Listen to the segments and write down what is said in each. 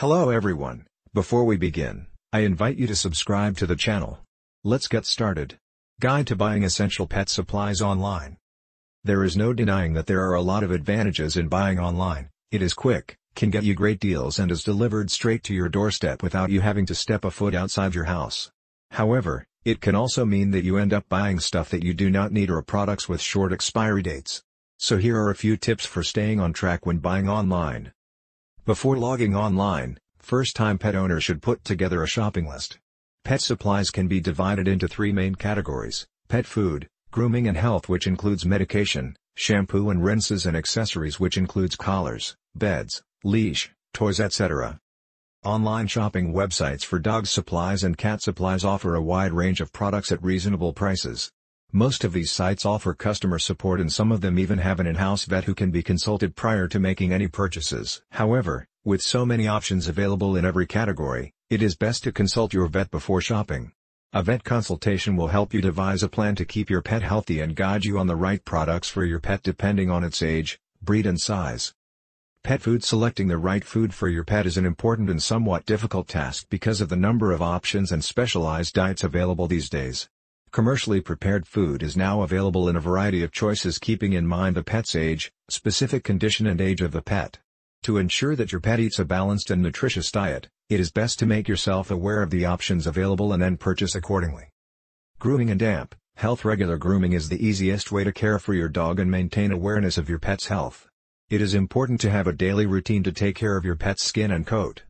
Hello everyone, before we begin, I invite you to subscribe to the channel. Let's get started. Guide to buying essential pet supplies online. There is no denying that there are a lot of advantages in buying online, it is quick, can get you great deals and is delivered straight to your doorstep without you having to step a foot outside your house. However, it can also mean that you end up buying stuff that you do not need or products with short expiry dates. So here are a few tips for staying on track when buying online. Before logging online, first-time pet owner should put together a shopping list. Pet supplies can be divided into three main categories, pet food, grooming and health which includes medication, shampoo and rinses and accessories which includes collars, beds, leash, toys etc. Online shopping websites for dog supplies and cat supplies offer a wide range of products at reasonable prices. Most of these sites offer customer support and some of them even have an in-house vet who can be consulted prior to making any purchases. However, with so many options available in every category, it is best to consult your vet before shopping. A vet consultation will help you devise a plan to keep your pet healthy and guide you on the right products for your pet depending on its age, breed and size. Pet food Selecting the right food for your pet is an important and somewhat difficult task because of the number of options and specialized diets available these days. Commercially prepared food is now available in a variety of choices keeping in mind the pet's age, specific condition and age of the pet. To ensure that your pet eats a balanced and nutritious diet, it is best to make yourself aware of the options available and then purchase accordingly. Grooming and damp, health regular grooming is the easiest way to care for your dog and maintain awareness of your pet's health. It is important to have a daily routine to take care of your pet's skin and coat.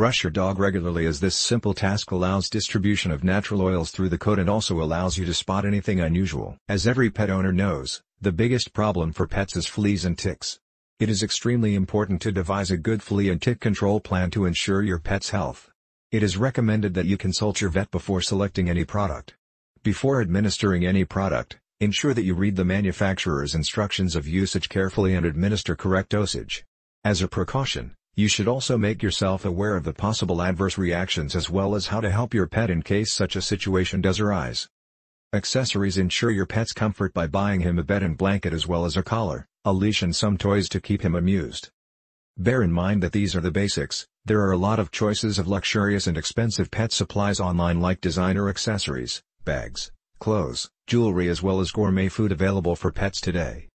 Brush your dog regularly as this simple task allows distribution of natural oils through the coat and also allows you to spot anything unusual. As every pet owner knows, the biggest problem for pets is fleas and ticks. It is extremely important to devise a good flea and tick control plan to ensure your pet's health. It is recommended that you consult your vet before selecting any product. Before administering any product, ensure that you read the manufacturer's instructions of usage carefully and administer correct dosage. As a precaution, you should also make yourself aware of the possible adverse reactions as well as how to help your pet in case such a situation does arise. Accessories ensure your pet's comfort by buying him a bed and blanket as well as a collar, a leash and some toys to keep him amused. Bear in mind that these are the basics, there are a lot of choices of luxurious and expensive pet supplies online like designer accessories, bags, clothes, jewelry as well as gourmet food available for pets today.